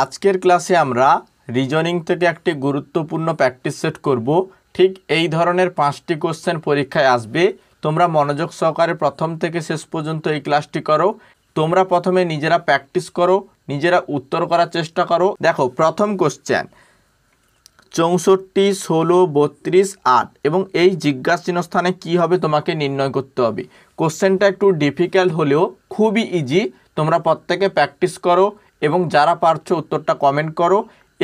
আজকের ক্লাসে আমরা রিজনিং থেকে একটি গুরুত্বপূর্ণ প্র্যাকটিস সেট করব ঠিক এই ধরনের পাঁচটি কোশ্চেন পরীক্ষায় আসবে তোমরা মনোযোগ সহকারে প্রথম থেকে শেষ পর্যন্ত এই ক্লাসটি করো তোমরা প্রথমে নিজেরা প্র্যাকটিস করো নিজেরা উত্তর করার চেষ্টা করো দেখো প্রথম কোশ্চেন চৌষট্টি ষোলো বত্রিশ আট এবং এই জিজ্ঞাসীন স্থানে কি হবে তোমাকে নির্ণয় করতে হবে কোশ্চেনটা একটু ডিফিকাল্ট হলেও খুবই ইজি তোমরা প্রত্যেকে প্র্যাকটিস করো এবং যারা পারছো উত্তরটা কমেন্ট করো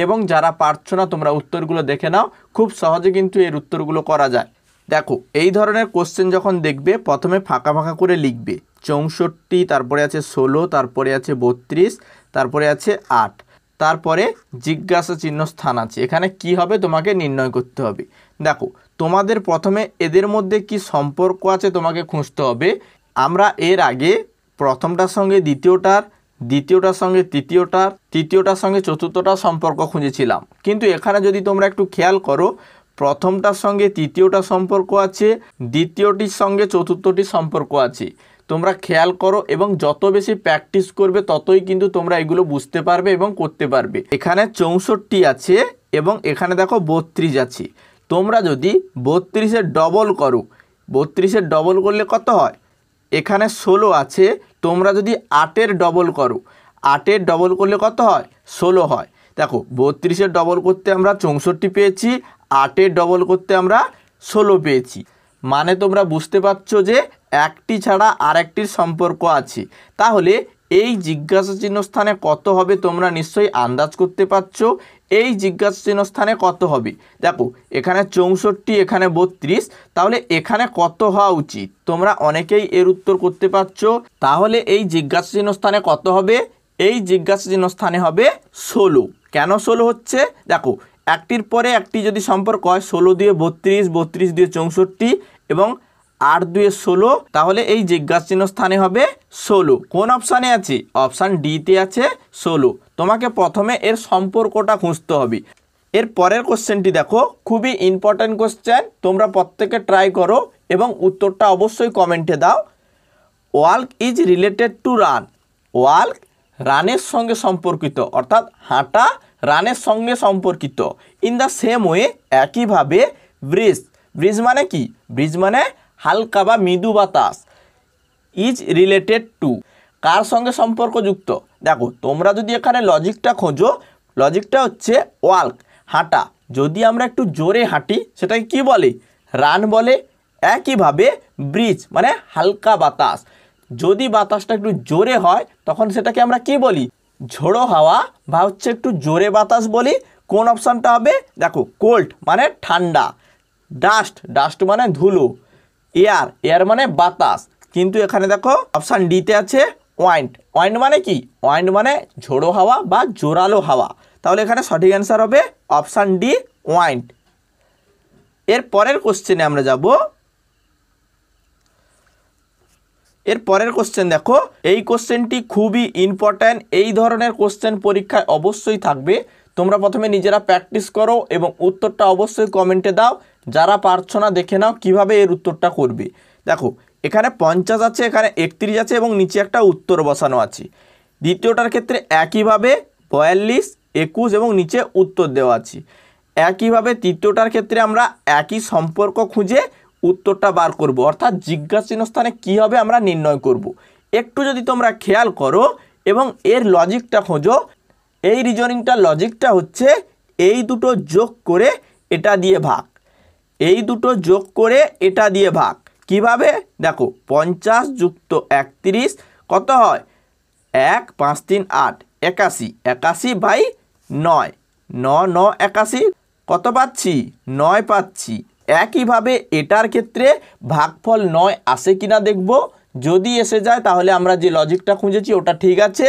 এবং যারা পারছো না তোমরা উত্তরগুলো দেখে নাও খুব সহজে কিন্তু এর উত্তরগুলো করা যায় দেখো এই ধরনের কোশ্চেন যখন দেখবে প্রথমে ফাঁকা ফাঁকা করে লিখবে চৌষট্টি তারপরে আছে ষোলো তারপরে আছে বত্রিশ তারপরে আছে আট তারপরে জিজ্ঞাসা চিহ্ন স্থান আছে এখানে কি হবে তোমাকে নির্ণয় করতে হবে দেখো তোমাদের প্রথমে এদের মধ্যে কি সম্পর্ক আছে তোমাকে খুঁজতে হবে আমরা এর আগে প্রথমটার সঙ্গে দ্বিতীয়টার দ্বিতীয়টার সঙ্গে তৃতীয়টার তৃতীয়টার সঙ্গে চতুর্থটার সম্পর্ক খুঁজেছিলাম কিন্তু এখানে যদি তোমরা একটু খেয়াল করো প্রথমটার সঙ্গে তৃতীয়টা সম্পর্ক আছে দ্বিতীয়টির সঙ্গে চতুর্থটি সম্পর্ক আছে তোমরা খেয়াল করো এবং যত বেশি প্র্যাকটিস করবে ততই কিন্তু তোমরা এগুলো বুঝতে পারবে এবং করতে পারবে এখানে চৌষট্টি আছে এবং এখানে দেখো বত্রিশ আছে তোমরা যদি বত্রিশের ডবল করো বত্রিশের ডবল করলে কত হয় এখানে ষোলো আছে তোমরা যদি আটের ডবল করো আটের ডবল করলে কত হয় ষোলো হয় দেখো বত্রিশের ডবল করতে আমরা চৌষট্টি পেয়েছি আটের ডবল করতে আমরা ষোলো পেয়েছি মানে তোমরা বুঝতে পারছো যে একটি ছাড়া আরেকটির সম্পর্ক আছে তাহলে এই জিজ্ঞাসা চিহ্ন স্থানে কত হবে তোমরা নিশ্চয়ই আন্দাজ করতে পারছো এই জিজ্ঞাসীন স্থানে কত হবে দেখো এখানে চৌষট্টি এখানে বত্রিশ তাহলে এখানে কত হওয়া উচিত তোমরা অনেকেই এর উত্তর করতে পারছো তাহলে এই জিজ্ঞাসীন স্থানে কত হবে এই জিজ্ঞাসীন স্থানে হবে ষোলো কেন ষোলো হচ্ছে দেখো একটির পরে একটি যদি সম্পর্ক হয় ষোলো দিয়ে বত্রিশ বত্রিশ দিয়ে চৌষট্টি এবং আট দুয়ে ষোলো তাহলে এই জিজ্ঞাসা চিহ্ন স্থানে হবে ষোলো কোন অপশানে আছে অপশান ডিতে আছে ষোলো তোমাকে প্রথমে এর সম্পর্কটা খুঁজতে হবে এর পরের কোশ্চেনটি দেখো খুবই ইম্পর্ট্যান্ট কোশ্চেন তোমরা প্রত্যেকে ট্রাই করো এবং উত্তরটা অবশ্যই কমেন্টে দাও walk is related to run walk রানের সঙ্গে সম্পর্কিত অর্থাৎ হাঁটা রানের সঙ্গে সম্পর্কিত ইন দ্য সেম ওয়ে একইভাবে ব্রিজ ব্রিজ মানে কি ব্রিজ মানে হালকা বা মৃদু বাতাস ইজ রিলেটেড টু কার সঙ্গে সম্পর্কযুক্ত দেখো তোমরা যদি এখানে লজিকটা খোঁজো লজিকটা হচ্ছে ওয়াল্ক হাঁটা যদি আমরা একটু জোরে হাঁটি সেটাকে কি বলে রান বলে একইভাবে ব্রিজ মানে হালকা বাতাস যদি বাতাসটা একটু জোরে হয় তখন সেটাকে আমরা কি বলি ঝোড়ো হাওয়া বা হচ্ছে একটু জোরে বাতাস বলি কোন অপশানটা হবে দেখো কোল্ড মানে ঠান্ডা ডাস্ট ডাস্ট মানে ধুলো এয়ার এয়ার মানে বাতাস কিন্তু এখানে দেখো অপশান ডিতে আছে ওয়াইন্ড ওয়াইন্ড মানে কি ওয়াইন্ড মানে ঝোড়ো হাওয়া বা জোরালো হাওয়া তাহলে এখানে সঠিক অ্যান্সার হবে অপশান ডি ওয়াইন্ড এর পরের কোশ্চেনে আমরা যাব এর পরের কোশ্চেন দেখো এই কোশ্চেনটি খুবই ইম্পর্ট্যান্ট এই ধরনের কোশ্চেন পরীক্ষায় অবশ্যই থাকবে তোমরা প্রথমে নিজেরা প্র্যাকটিস করো এবং উত্তরটা অবশ্যই কমেন্টে দাও যারা পারছো না দেখে নাও কিভাবে এর উত্তরটা করবে দেখো এখানে পঞ্চাশ আছে এখানে একত্রিশ আছে এবং নিচে একটা উত্তর বসানো আছে দ্বিতীয়টার ক্ষেত্রে একইভাবে বয়াল্লিশ একুশ এবং নিচে উত্তর দেওয়া আছে একইভাবে তৃতীয়টার ক্ষেত্রে আমরা একই সম্পর্ক খুঁজে উত্তরটা বার করব অর্থাৎ জিজ্ঞাসীন স্থানে কী হবে আমরা নির্ণয় করব। একটু যদি তোমরা খেয়াল করো এবং এর লজিকটা খোঁজো এই রিজনিংটা লজিকটা হচ্ছে এই দুটো যোগ করে এটা দিয়ে ভাগ এই দুটো যোগ করে এটা দিয়ে ভাগ কিভাবে দেখো পঞ্চাশ যুক্ত একত্রিশ কত হয় এক পাঁচ তিন আট একাশি একাশি বাই নয় ন ন একাশি কত পাচ্ছি নয় পাচ্ছি একইভাবে এটার ক্ষেত্রে ভাগফল নয় আসে কিনা দেখব যদি এসে যায় তাহলে আমরা যে লজিকটা খুঁজেছি ওটা ঠিক আছে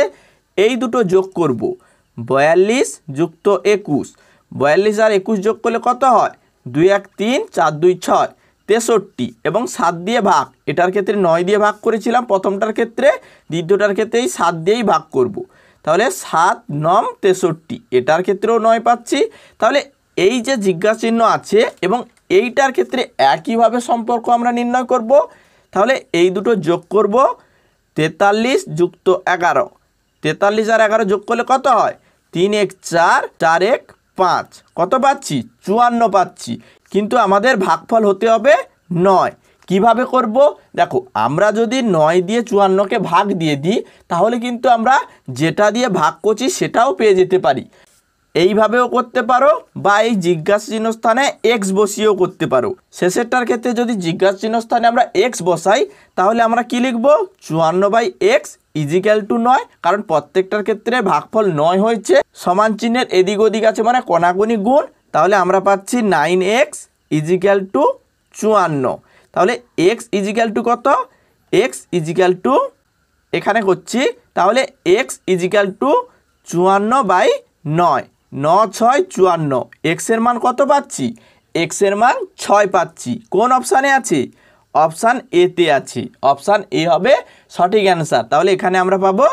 এই দুটো যোগ করব বয়াল্লিশ যুক্ত একুশ বয়াল্লিশ আর একুশ যোগ করলে কত হয় দুই এক তিন চার দুই ছয় তেষট্টি এবং সাত দিয়ে ভাগ এটার ক্ষেত্রে নয় দিয়ে ভাগ করেছিলাম প্রথমটার ক্ষেত্রে দ্বিতীয়টার ক্ষেত্রে এই সাত দিয়েই ভাগ করব। তাহলে সাত নম তেষট্টি এটার ক্ষেত্রেও নয় পাচ্ছি তাহলে এই যে জিজ্ঞাসচিহ্ন আছে এবং এইটার ক্ষেত্রে একইভাবে সম্পর্ক আমরা নির্ণয় করব। তাহলে এই দুটো যোগ করব তেতাল্লিশ যুক্ত এগারো তেতাল্লিশ আর এগারো যোগ করলে কত হয় তিন এক চার চার এক পাঁচ কত পাচ্ছি চুয়ান্ন পাচ্ছি কিন্তু আমাদের ভাগফল হতে হবে নয় কিভাবে করব দেখো আমরা যদি নয় দিয়ে চুয়ান্নকে ভাগ দিয়ে দিই তাহলে কিন্তু আমরা যেটা দিয়ে ভাগ করছি সেটাও পেয়ে যেতে পারি এইভাবেও করতে পারো বা এই জিজ্ঞাসাচিহ্ন চিহ্ন স্থানে এক্স বসিয়েও করতে পারো শেষেরটার ক্ষেত্রে যদি জিজ্ঞাসা চিহ্ন স্থানে আমরা এক্স বসাই তাহলে আমরা কি লিখব চুয়ান্ন বাই এক্স ইজিক্যাল টু নয় কারণ প্রত্যেকটার ক্ষেত্রে ভাগফল নয় হয়েছে সমান চিহ্নের এদিক ওদিক আছে মানে কণাকণি গুণ তাহলে আমরা পাচ্ছি নাইন এক্স ইজিক্যাল টু চুয়ান্ন তাহলে এক্স ইজিক্যাল টু কত এক্স ইজিক্যাল টু এখানে করছি তাহলে এক্স ইজিক্যাল টু চুয়ান্ন বাই নয় ন ছয় চুয়ান্ন এক্সের মান কত পাচ্ছি এক্সের মান ছয় পাচ্ছি কোন অপশানে আছে অপশান এতে আছি অপশান এ হবে সঠিক অ্যান্সার তাহলে এখানে আমরা পাবো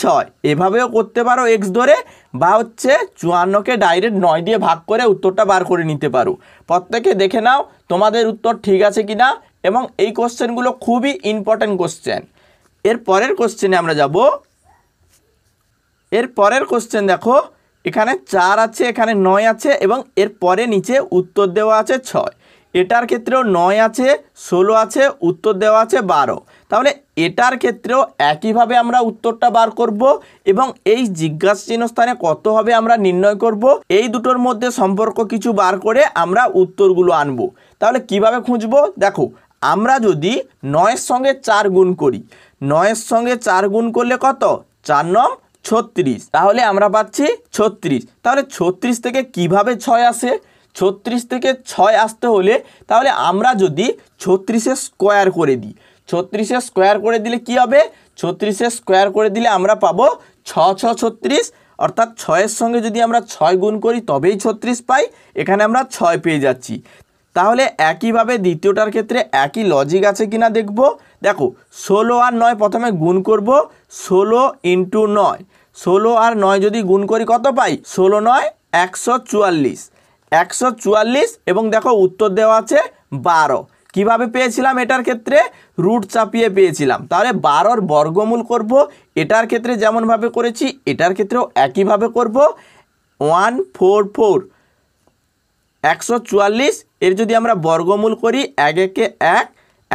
ছয় এভাবেও করতে পারো এক্স ধরে বা হচ্ছে চুয়ান্নকে ডাইরেক্ট নয় দিয়ে ভাগ করে উত্তরটা বার করে নিতে পারো প্রত্যেকে দেখে নাও তোমাদের উত্তর ঠিক আছে কি না এবং এই কোশ্চেনগুলো খুবই ইম্পর্ট্যান্ট কোশ্চেন এর পরের কোশ্চেনে আমরা যাব এর পরের কোশ্চেন দেখো এখানে চার আছে এখানে নয় আছে এবং এর পরে নিচে উত্তর দেওয়া আছে ছয় এটার ক্ষেত্রেও নয় আছে ষোলো আছে উত্তর দেওয়া আছে বারো তাহলে এটার ক্ষেত্রেও একইভাবে আমরা উত্তরটা বার করব এবং এই জিজ্ঞাস চিহ্ন স্থানে কত হবে আমরা নির্ণয় করব এই দুটোর মধ্যে সম্পর্ক কিছু বার করে আমরা উত্তরগুলো আনব তাহলে কিভাবে খুঁজব দেখো আমরা যদি নয়ের সঙ্গে চার গুণ করি নয়ের সঙ্গে চার গুণ করলে কত চার নম ছত্রিশ তাহলে আমরা পাচ্ছি ছত্রিশ তাহলে ছত্রিশ থেকে কিভাবে ছয় আসে ছত্রিশ থেকে ছয় আসতে হলে তাহলে আমরা যদি ছত্রিশে স্কোয়ার করে দিই ছত্রিশে স্কোয়ার করে দিলে কি হবে ছত্রিশে স্কোয়ার করে দিলে আমরা পাবো ছ ছ ছত্রিশ অর্থাৎ ছয়ের সঙ্গে যদি আমরা ছয় গুণ করি তবেই ছত্রিশ পাই এখানে আমরা ছয় পেয়ে যাচ্ছি তাহলে একইভাবে দ্বিতীয়টার ক্ষেত্রে একই লজিক আছে কি না দেখব দেখো ষোলো আর নয় প্রথমে গুণ করব ষোলো ইন্টু নয় ষোলো আর নয় যদি গুণ করি কত পাই ষোলো নয় একশো চুয়াল্লিশ একশো এবং দেখো উত্তর দেওয়া আছে বারো কিভাবে পেয়েছিলাম এটার ক্ষেত্রে রুট চাপিয়ে পেয়েছিলাম তাহলে বারোর বর্গমূল করব এটার ক্ষেত্রে যেমনভাবে করেছি এটার ক্ষেত্রেও একইভাবে করব ওয়ান ফোর ফোর একশো চুয়াল্লিশ এর যদি আমরা বর্গমূল করি এক একে এক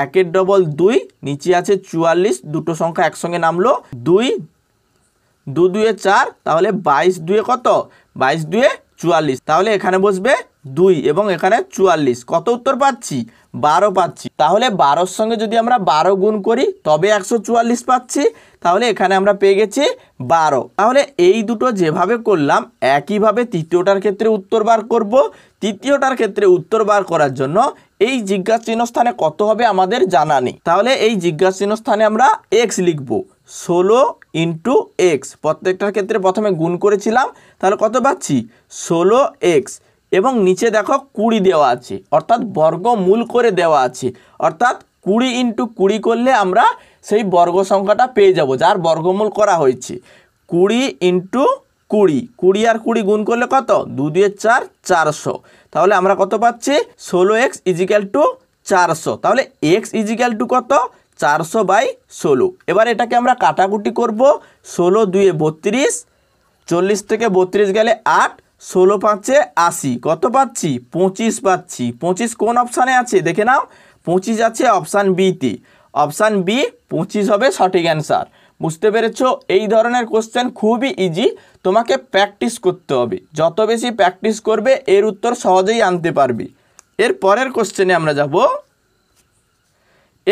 একের ডবল দুই নিচে আছে চুয়াল্লিশ দুটো সংখ্যা একসঙ্গে নামলো দুই দু দুয়ে চার তাহলে বাইশ দুয়ে কত বাইশ দুয়ে চুয়াল্লিশ তাহলে এখানে বসবে দুই এবং এখানে চুয়াল্লিশ কত উত্তর পাচ্ছি বারো পাচ্ছি তাহলে বারোর সঙ্গে যদি আমরা বারো গুণ করি তবে একশো চুয়াল্লিশ পাচ্ছি তাহলে এখানে আমরা পেয়ে গেছি বারো তাহলে এই দুটো যেভাবে করলাম একইভাবে তৃতীয়টার ক্ষেত্রে উত্তর বার করব তৃতীয়টার ক্ষেত্রে উত্তর বার করার জন্য এই জিজ্ঞাসা চিহ্ন স্থানে কত হবে আমাদের জানা নেই তাহলে এই জিজ্ঞাসা চিহ্ন স্থানে আমরা এক্স লিখবো ষোলো ইন্টু এক্স প্রত্যেকটার ক্ষেত্রে প্রথমে গুণ করেছিলাম তাহলে কত পাচ্ছি ষোলো এক্স এবং নিচে দেখো কুড়ি দেওয়া আছে অর্থাৎ বর্গমূল করে দেওয়া আছে অর্থাৎ কুড়ি ইন্টু কুড়ি করলে আমরা সেই বর্গ সংখ্যাটা পেয়ে যাব যার বর্গমূল করা হয়েছে কুড়ি ইন্টু কুড়ি কুড়ি আর কুড়ি গুণ করলে কত দু দুয়ে চার চারশো তাহলে আমরা কত পাচ্ছি ষোলো এক্স ইজিক্যাল টু চারশো তাহলে এক্স ইজিক্যাল টু কত চারশো বাই ষোলো এবার এটাকে আমরা কাটাকুটি করব ষোলো দুয়ে বত্রিশ চল্লিশ থেকে বত্রিশ গেলে আট ষোলো পাঁচে আশি কত পাচ্ছি পঁচিশ পাচ্ছি পঁচিশ কোন অপশানে আছে দেখে নাও পঁচিশ আছে অপশান বিতে অপশান বি পঁচিশ হবে সঠিক অ্যান্সার বুঝতে পেরেছ এই ধরনের কোশ্চেন খুবই ইজি তোমাকে প্র্যাকটিস করতে হবে যত বেশি প্র্যাকটিস করবে এর উত্তর সহজেই আনতে পারবে এর পরের কোশ্চেনে আমরা যাব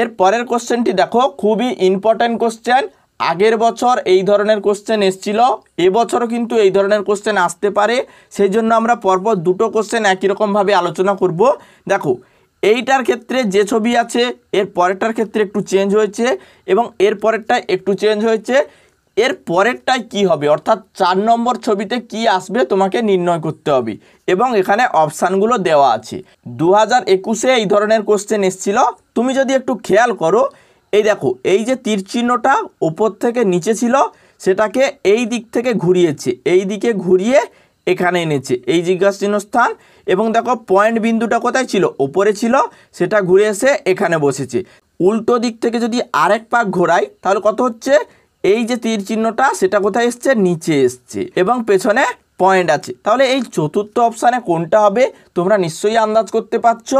এর পরের কোশ্চেনটি দেখো খুবই ইম্পর্ট্যান্ট কোশ্চেন আগের বছর এই ধরনের কোশ্চেন এসছিল এবছরও কিন্তু এই ধরনের কোশ্চেন আসতে পারে সেই জন্য আমরা পরপর দুটো কোশ্চেন একই রকমভাবে আলোচনা করব দেখো এইটার ক্ষেত্রে যে ছবি আছে এর পরেরটার ক্ষেত্রে একটু চেঞ্জ হয়েছে এবং এর পরেরটা একটু চেঞ্জ হয়েছে এর পরেরটাই কি হবে অর্থাৎ চার নম্বর ছবিতে কি আসবে তোমাকে নির্ণয় করতে হবে এবং এখানে অপশানগুলো দেওয়া আছে দু হাজার একুশে এই ধরনের কোশ্চেন এসছিল তুমি যদি একটু খেয়াল করো এই দেখো এই যে তীর চিহ্নটা ওপর থেকে নিচে ছিল সেটাকে এই দিক থেকে ঘুরিয়েছে এই দিকে ঘুরিয়ে এখানে এনেছে এই জিজ্ঞাসা চিহ্ন স্থান এবং দেখো পয়েন্ট বিন্দুটা কোথায় ছিল ওপরে ছিল সেটা ঘুরে এসে এখানে বসেছে উল্টো দিক থেকে যদি আরেক পাক ঘোরাই তাহলে কত হচ্ছে এই যে তীর চিহ্নটা সেটা কোথায় এসছে নিচে এসছে এবং পেছনে পয়েন্ট আছে তাহলে এই চতুর্থ অপশানে কোনটা হবে তোমরা নিশ্চয়ই আন্দাজ করতে পারছো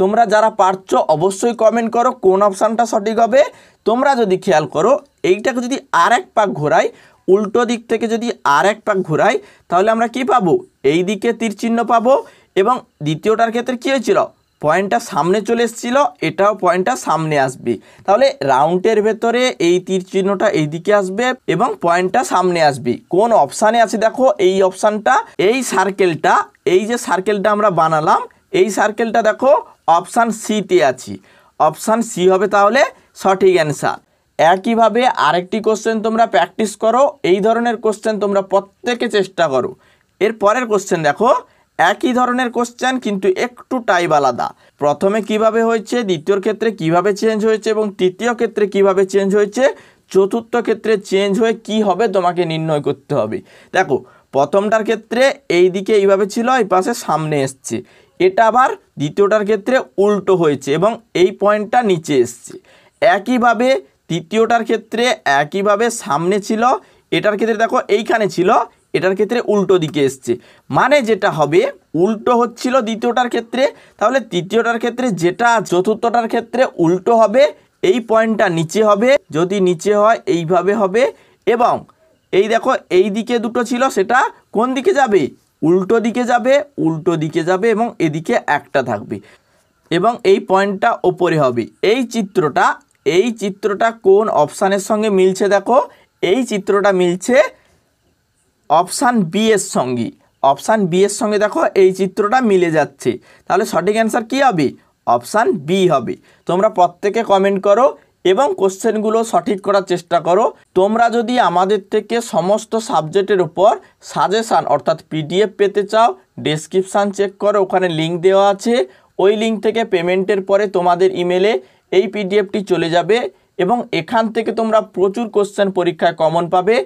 তোমরা যারা পারছো অবশ্যই কমেন্ট করো কোন অপশানটা সঠিক হবে তোমরা যদি খেয়াল করো এইটাকে যদি আর এক পাক ঘোরাই উল্টো দিক থেকে যদি আর এক পাক ঘোরাই তাহলে আমরা কি পাবো এই দিকে তীর চিহ্ন পাবো এবং দ্বিতীয়টার ক্ষেত্রে কী হয়েছিল পয়েন্টটা সামনে চলে এসেছিল এটাও পয়েন্টটা সামনে আসবে তাহলে রাউন্ডের ভেতরে এই তীর চিহ্নটা এইদিকে আসবে এবং পয়েন্টটা সামনে আসবে কোন অপশানে আছে দেখো এই অপশানটা এই সার্কেলটা এই যে সার্কেলটা আমরা বানালাম এই সার্কেলটা দেখো অপশান সিতে আছি অপশান সি হবে তাহলে সঠিক অ্যান্সার একইভাবে আরেকটি কোশ্চেন তোমরা প্র্যাকটিস করো এই ধরনের কোশ্চেন তোমরা প্রত্যেকে চেষ্টা করো এর পরের কোশ্চেন দেখো একই ধরনের কোশ্চেন কিন্তু একটু টাইপ আলাদা প্রথমে কিভাবে হয়েছে দ্বিতীয় ক্ষেত্রে কিভাবে চেঞ্জ হয়েছে এবং তৃতীয় ক্ষেত্রে কিভাবে চেঞ্জ হয়েছে চতুর্থ ক্ষেত্রে চেঞ্জ হয়ে কি হবে তোমাকে নির্ণয় করতে হবে দেখো প্রথমটার ক্ষেত্রে এই দিকে এইভাবে ছিল এই পাশে সামনে এসছে এটা আবার দ্বিতীয়টার ক্ষেত্রে উল্টো হয়েছে এবং এই পয়েন্টটা নিচে এসছে একইভাবে তৃতীয়টার ক্ষেত্রে একইভাবে সামনে ছিল এটার ক্ষেত্রে দেখো এইখানে ছিল এটার ক্ষেত্রে উল্টো দিকে এসছে মানে যেটা হবে উল্টো হচ্ছিল দ্বিতীয়টার ক্ষেত্রে তাহলে তৃতীয়টার ক্ষেত্রে যেটা চতুর্থটার ক্ষেত্রে উল্টো হবে এই পয়েন্টটা নিচে হবে যদি নিচে হয় এইভাবে হবে এবং এই দেখো এই দিকে দুটো ছিল সেটা কোন দিকে যাবে উল্টো দিকে যাবে উল্টো দিকে যাবে এবং এদিকে একটা থাকবে এবং এই পয়েন্টটা ওপরে হবে এই চিত্রটা এই চিত্রটা কোন অপশানের সঙ্গে মিলছে দেখো এই চিত্রটা মিলছে অপশান বি এর সঙ্গে অপশান বি এর সঙ্গে দেখো এই চিত্রটা মিলে যাচ্ছে তাহলে সঠিক অ্যান্সার কী হবে অপশান বি হবে তোমরা প্রত্যেকে কমেন্ট করো এবং কোশ্চেনগুলো সঠিক করার চেষ্টা করো তোমরা যদি আমাদের থেকে সমস্ত সাবজেক্টের উপর সাজেশান অর্থাৎ পিডিএফ পেতে চাও ডেসক্রিপশান চেক করো ওখানে লিঙ্ক দেওয়া আছে ওই লিঙ্ক থেকে পেমেন্টের পরে তোমাদের ইমেলে এই পিডিএফটি চলে যাবে এবং এখান থেকে তোমরা প্রচুর কোশ্চেন পরীক্ষায় কমন পাবে